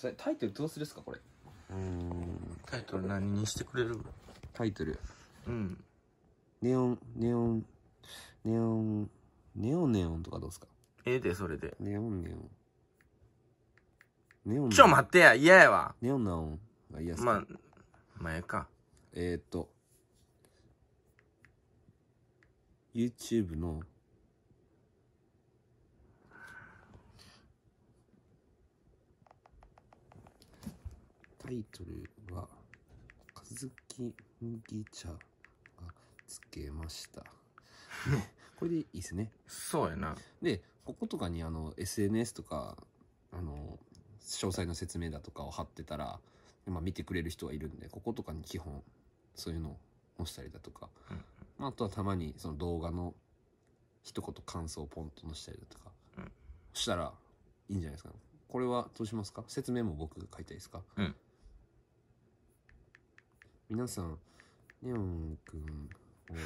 それタイトルどうするですかこれうんタイトル何にしてくれるタイトルうんネオンネオンネオンネオンネオンとかどうすかええでそれでネオンネオンネオンちょ待ってや嫌やわネオンナオンが嫌っすまあ前かえー、っと YouTube のタイトルは、かずき麦茶がつけました。ね、これでいいですね。そうやな。で、こことかにあの、SNS とか、あの、詳細の説明だとかを貼ってたら、まあ見てくれる人はいるんで、こことかに基本、そういうのを載せたりだとか、うん、あとはたまにその動画の一言感想をポンと載せたりだとか、うん、したらいいんじゃないですか、ね、これはどうしますか説明も僕が書いたいですか、うん皆さん、レオンくんをよ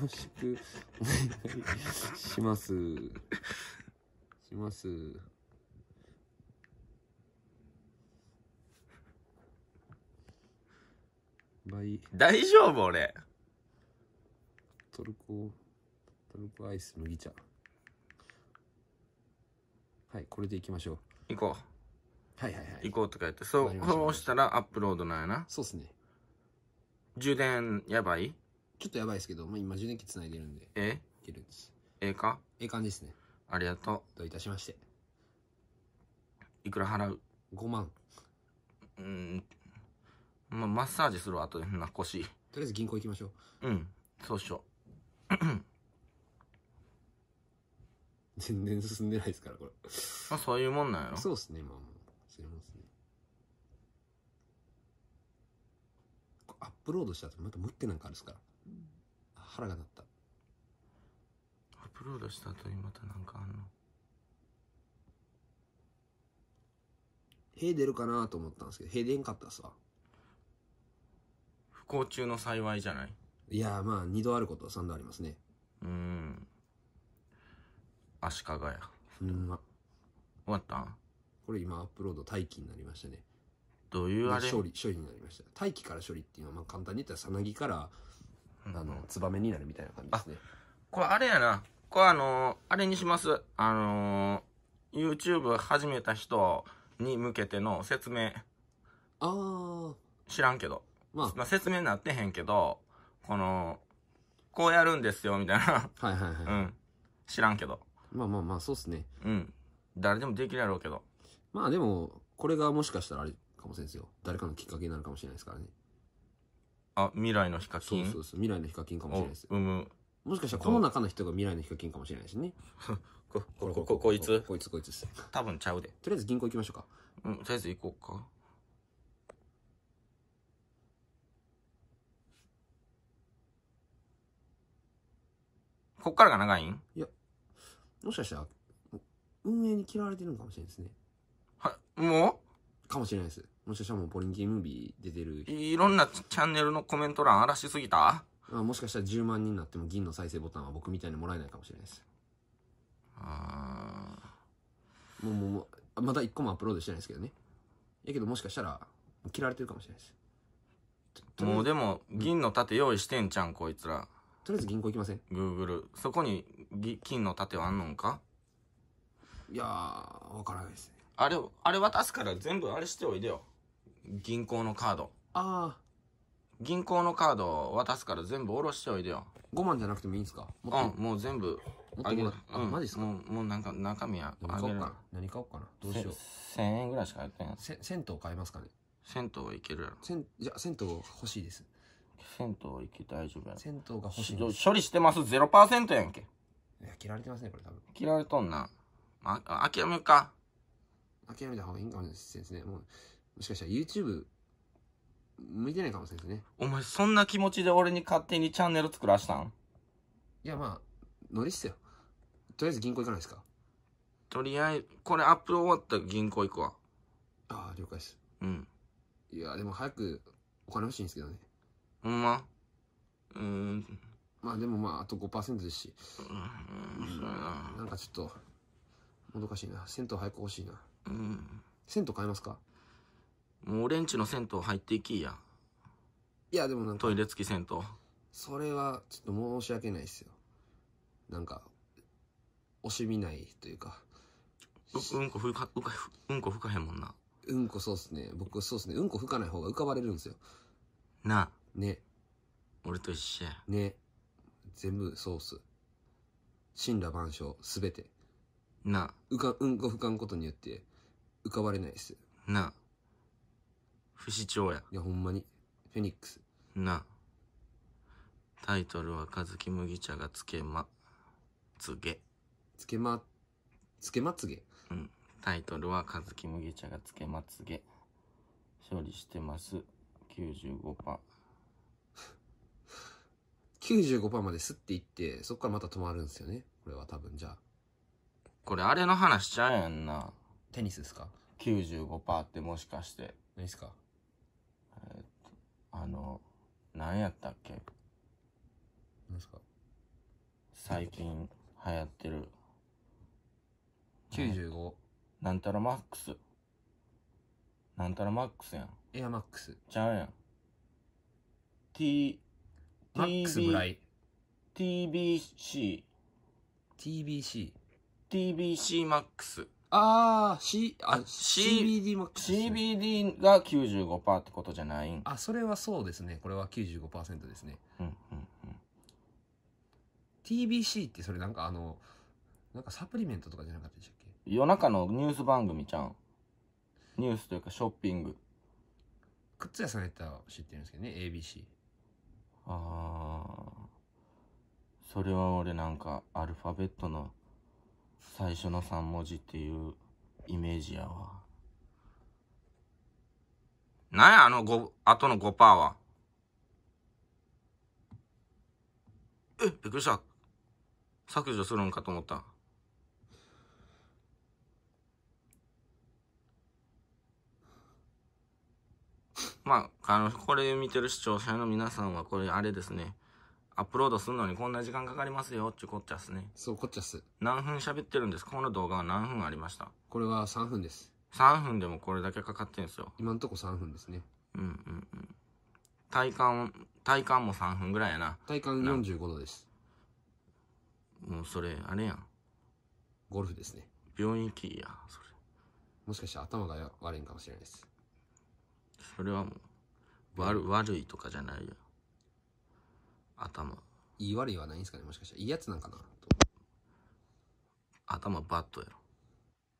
ろしくお願いします。します。倍。大丈夫俺。トルコ、トルコアイス麦茶。はい、これでいきましょう。行こう。はいはいはい。行こうとか言って、そう、そうしたらアップロードなんやな。そうっすね。充電やばいちょっとやばいですけど、まあ、今充電器つないでるんで。えいけるんです。ええかええ感じですね。ありがとう。どういたしまして。いくら払う ?5 万。うん。まあ、マッサージするわ、後で。な、腰。とりあえず銀行行きましょう。うん。そうしよう。全然進んでないですから、これ。まあ、そういうもんなんやろそうっすね、まあ。れますね。アップロードした後また持ってなんかあるっすから。うん、腹が立った。アップロードした後にまたなんかあんの塀出るかなと思ったんですけど、塀出んかったっすわ。不幸中の幸いじゃないいやまあ、二度あることは三度ありますね。うん。足利や。うん、終わったこれ今アップロード待機になりましたね。どういうあれ処理、処理になりました。待機から処理っていうのは、まあ簡単に言ったらさなぎから、あの、ツバメになるみたいな感じですね。これあれやな。これあのー、あれにします。あのー、YouTube 始めた人に向けての説明。ああ。知らんけど。まあ、まあ、説明になってへんけど、この、こうやるんですよ、みたいな。はいはいはい。うん。知らんけど。まあまあまあ、そうっすね。うん。誰でもできるやろうけど。まあでも、これがもしかしたらあれかもしれないですよ。誰かのきっかけになるかもしれないですからね。あ、未来のヒカキンそうそうそう、未来のヒカキンかもしれないですよ。生む。もしかしたらこの中の人が未来のヒカキンかもしれないしね。こ、こ、こ、こ、こいつこいつこいつです。多分ちゃうで。とりあえず銀行行きましょうか。うん、とりあえず行こうか。こっからが長いんいや、もしかしたら、運営に嫌われてるのかもしれないですね。は、もうかもしれないです。もしかしたらもうポリンキームービー出てる。いろんなチャンネルのコメント欄荒らしすぎたあもしかしたら10万人になっても銀の再生ボタンは僕みたいにもらえないかもしれないです。ああ。もうもう、まだ1個もアップロードしてないですけどね。やけどもしかしたら、切られてるかもしれないです。もうでも、銀の盾用意してんじゃん、こいつら。とりあえず銀行行きません。グーグル。そこに、銀の盾はあんのんかいやー、わからないですね。あれ、あれ渡すから全部あれしておいでよ。銀行のカード。ああ。銀行のカード渡すから全部下ろしておいでよ。5万じゃなくてもいいんすかうん、もう全部。あげる。うん、マジっすかもう、もうなんか中身あ何買何買おうかなどうしよう。1000円ぐらいしかやってない。せ、銭湯買えますかね銭湯いけるやろ。銭、じゃ、銭湯欲しいです。銭湯行け大丈夫やろ。銭湯が欲しい処理してます0%やんけ。すいや、切られてますね、これ多分。切られとんな。まあ、諦めよか。諦めた方がいいかもしれないですね。もう、もしかしたら YouTube、向いてないかもしれないですね。お前、そんな気持ちで俺に勝手にチャンネル作らしたんいや、まあ、ノリっすよ。とりあえず銀行行かないですかとりあえず、これアップ終わったら銀行行くわ。ああ、了解です。うん。いや、でも早くお金欲しいんですけどね。ほんまうーん。まあでもまあ、あと5%ですし。うん、うん、なんかちょっと、もどかしいな。銭湯早く欲しいな。うん。銭湯買いますかもう俺んちの銭湯入っていきや。いや、でもなんか。トイレ付き銭湯。それは、ちょっと申し訳ないですよ。なんか、惜しみないというか。う、うんこふか、うか、うんこふかへんもんな。うんこそうっすね。僕そうっすね。うんこふかない方が浮かばれるんですよ。なあ。ね。俺と一緒や。ね。全部そうっす。神羅万象、すべて。なあ。うか、うんこふかんことによって、浮かばれないですなあ不死鳥やいやほんまにフェニックスなあタイトルは「かずき麦茶がつけまつげ」つけまつけまつげうんタイトルは「かずき麦茶がつけまつげ」処理してます95%。95%まですっていって、そこからまた止まるんですよね。これは多分じゃあ。これあれの話ちゃうやんな。テニスですか95%ってもしかして何ですかえーっとあの何やったっけ何ですか最近流行ってる ?95 なんたらマックスなんたらマックスやんエアマックスちゃうやん T マックスぐら TB い TBC TBC TBC マックスあー、C、あ、C b d も。ック CBD が95%ってことじゃないんあ、それはそうですね。これは95%ですね。うんうんうん。TBC ってそれなんかあの、なんかサプリメントとかじゃなかったでしたっけ夜中のニュース番組ちゃん。ニュースというかショッピング。靴屋さんやったら知ってるんですけどね、ABC。ああそれは俺なんかアルファベットの最初の3文字っていうイメージやわ。なんや、あの5、あとの5%は。え、びっくりした。削除するんかと思った。まあ、あの、これ見てる視聴者の皆さんは、これあれですね。アップロードするのにこんな時間かかりますよっちゅうこっちゃっすね。そう、こっちゃっす。何分喋ってるんですかこの動画は何分ありましたこれは3分です。3分でもこれだけかかってんすよ今んとこ3分ですね。うんうんうん体感体感も3分ぐらいやな体感45度です。もうそれあれやんゴルフですね。病院行きやそれもしかしたら頭が悪いんかもしれないです。それはもう悪悪いとかじゃないよ頭。言い悪いはないんですかねもしかしたら。いいやつなんかなと。頭バットやろ。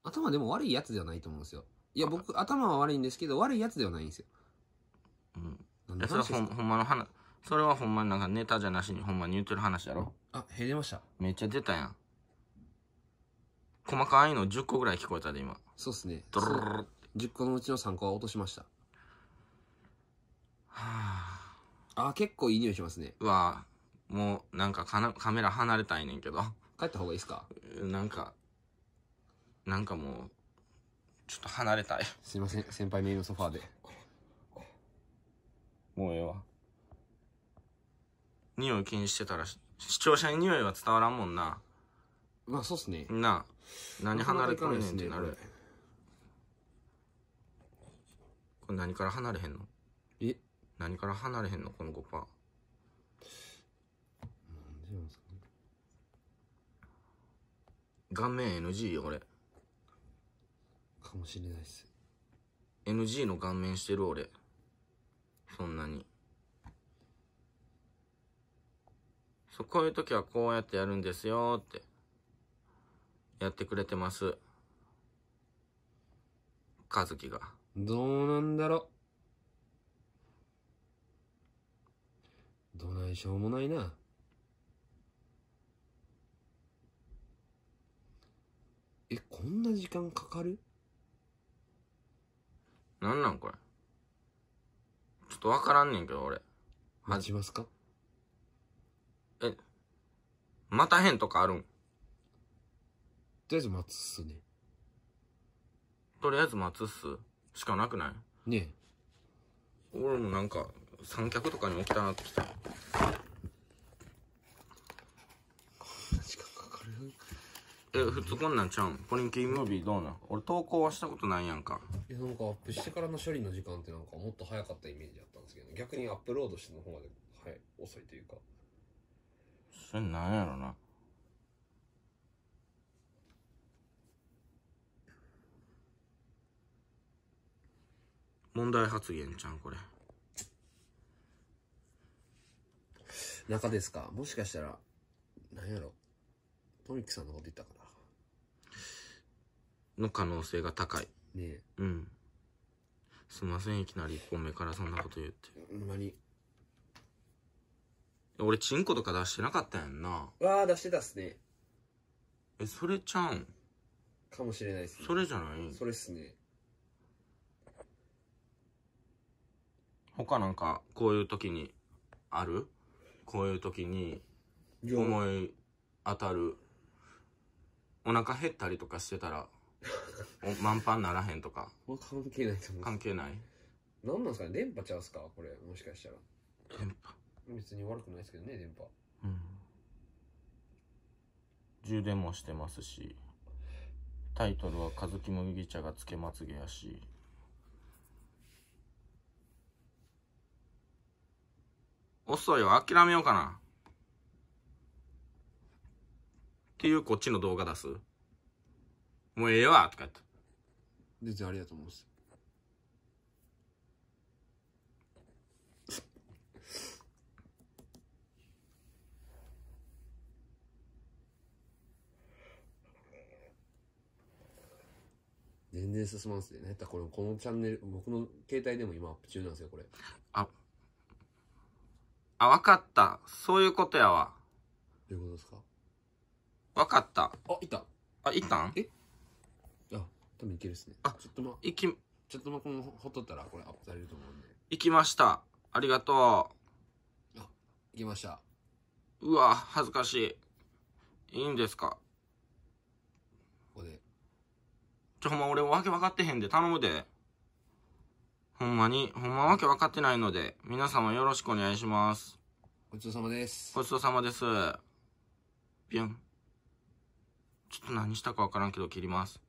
頭でも悪いやつではないと思うんですよ。いや、僕、頭は悪いんですけど、悪いやつではないんですよ。うん。んいやそれはほんほんまの話、それはほんまになんかネタじゃなしにほんまに言ってる話やろ。あ、減りました。めっちゃ出たやん。細かいの10個ぐらい聞こえたで今。そうっすね。ド10個のうちの3個は落としました。あ、結構いい匂いしますね。わもう、なんかかなカメラ離れたいねんけど。帰った方がいいですかなんか、なんかもう、ちょっと離れたい。すいません、先輩のイドソファーで。もうええわ。匂い気にしてたら、視聴者に匂いは伝わらんもんな。まあ、そうっすね。なあ、何離れてんねんってなる。これ何から離れへんの何から離れへんのこの5%パーでなんすかね顔面 NG よ俺かもしれないっす NG の顔面してる俺そんなにそうこういう時はこうやってやるんですよってやってくれてます和樹がどうなんだろどないしょうもないな。え、こんな時間かかるなんなんこれ。ちょっとわからんねんけど、俺。待ちますかえ、また変とかあるんとりあえず待つっすね。とりあえず待つっすしかなくないねえ。俺もなんか、三脚とかにきたなってきた。な時間かかるえ、普通こんなんちゃうんポリンキームービーどうなん俺投稿はしたことないやんか。いや、なんかアップしてからの処理の時間ってなんかもっと早かったイメージだったんですけど、ね、逆にアップロードしての方がで、はい、遅いというか。それなんやろな。問題発言ちゃんこれ。中ですかもしかしたら、何やろ。トミックさんのこと言ったかな。の可能性が高い。ねえ。うん。すいません、いきなり1本目からそんなこと言って。ほんまに。俺、チンコとか出してなかったやんな。わあ、出してたっすね。え、それちゃうんかもしれないっすね。それじゃないそれっすね。他なんか、こういう時に、あるこういう時に思い当たる。お腹減ったりとかしてたら、お満帆ならへんとか。関係ないと思う。関係ない何なんですかね電波ちゃうすかこれ、もしかしたら。電波別に悪くないですけどね、電波。うん。充電もしてますし、タイトルは、かずきぎ茶がつけまつげやし。遅いよ、諦めようかな。っていうこっちの動画出す。もうええわとか言って。全然ありがとうございます。全然進まんすね。なったらこれ、このチャンネル、僕の携帯でも今アップ中なんですよ、これ。ああ、わかった。そういうことやわ。どういうことですかわかった。あ、いた。あ、いたんえあ、多分いけるっすね。あ、ちょっとま、き、ちょっとま、この、ほっとったらこれアップされると思うんで。行きました。ありがとう。あ、行きました。うわ、恥ずかしい。いいんですかここで。ちょ、ほんま俺わけ分かってへんで、頼むで。ほんまに、ほんまわけ分かってないので、皆様よろしくお願いします。ごちそうさまです。ごちそうさまです。ぴょん。ちょっと何したかわからんけど切ります。